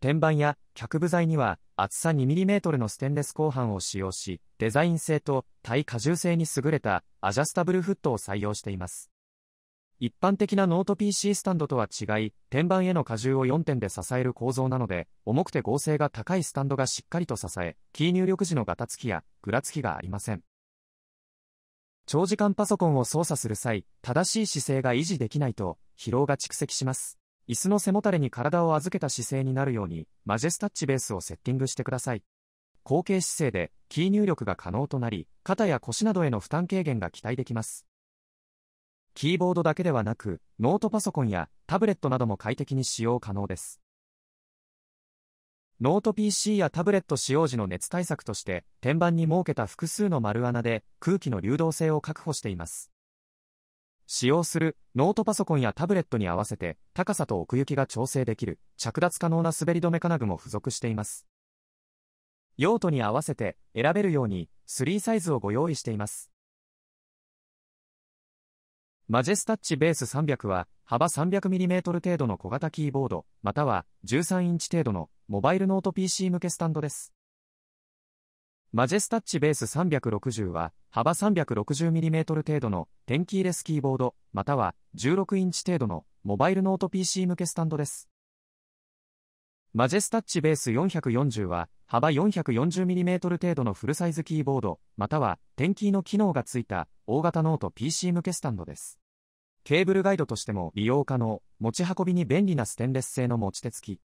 天板や脚部材には厚さ 2mm のステンレス鋼板を使用し、デザイン性と耐荷重性に優れたアジャスタブルフットを採用しています。一般的なノート PC スタンドとは違い、天板への荷重を4点で支える構造なので、重くて剛性が高いスタンドがしっかりと支え、キー入力時のガタつきやぐらつきがありません。長時間パソコンを操作する際、正しい姿勢が維持できないと疲労が蓄積します。椅子の背もたれに体を預けた姿勢になるように、マジェスタッチベースをセッティングしてください。後傾姿勢で、キー入力が可能となり、肩や腰などへの負担軽減が期待できます。キーボードだけではなく、ノートパソコンやタブレットなども快適に使用可能です。ノート PC やタブレット使用時の熱対策として、天板に設けた複数の丸穴で空気の流動性を確保しています。使用するノートパソコンやタブレットに合わせて高さと奥行きが調整できる着脱可能な滑り止め金具も付属しています。用途に合わせて選べるように3サイズをご用意しています。マジェスタッチベース300は幅 300mm 程度の小型キーボードまたは13インチ程度のモバイルノート PC 向けスタンドです。マジェスタッチベース360は幅 360mm 程度のテンキーレスキーボードまたは16インチ程度のモバイルノート PC 向けスタンドです。マジェスタッチベース440は幅 440mm 程度のフルサイズキーボードまたはテンキーの機能がついた大型ノート PC 向けスタンドです。ケーブルガイドとしても利用可能、持ち運びに便利なステンレス製の持ち手付き。